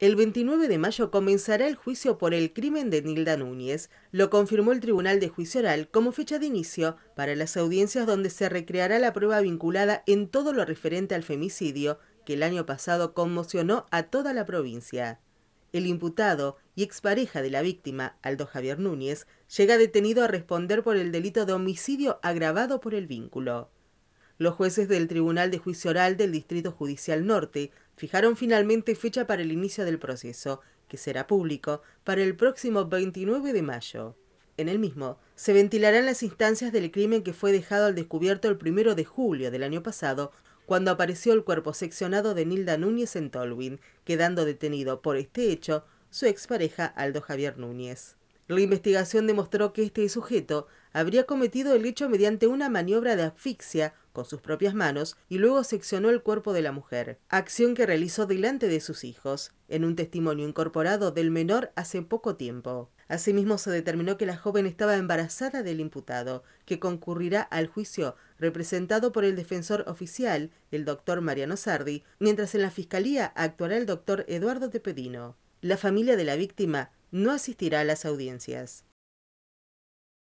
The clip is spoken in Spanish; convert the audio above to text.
El 29 de mayo comenzará el juicio por el crimen de Nilda Núñez. Lo confirmó el Tribunal de Juicio Oral como fecha de inicio para las audiencias donde se recreará la prueba vinculada en todo lo referente al femicidio que el año pasado conmocionó a toda la provincia. El imputado y expareja de la víctima, Aldo Javier Núñez, llega detenido a responder por el delito de homicidio agravado por el vínculo. Los jueces del Tribunal de Juicio Oral del Distrito Judicial Norte fijaron finalmente fecha para el inicio del proceso, que será público, para el próximo 29 de mayo. En el mismo, se ventilarán las instancias del crimen que fue dejado al descubierto el 1 de julio del año pasado, cuando apareció el cuerpo seccionado de Nilda Núñez en Tolwyn, quedando detenido por este hecho su expareja Aldo Javier Núñez. La investigación demostró que este sujeto habría cometido el hecho mediante una maniobra de asfixia con sus propias manos y luego seccionó el cuerpo de la mujer, acción que realizó delante de sus hijos, en un testimonio incorporado del menor hace poco tiempo. Asimismo, se determinó que la joven estaba embarazada del imputado, que concurrirá al juicio representado por el defensor oficial, el doctor Mariano Sardi, mientras en la fiscalía actuará el doctor Eduardo Tepedino. La familia de la víctima no asistirá a las audiencias.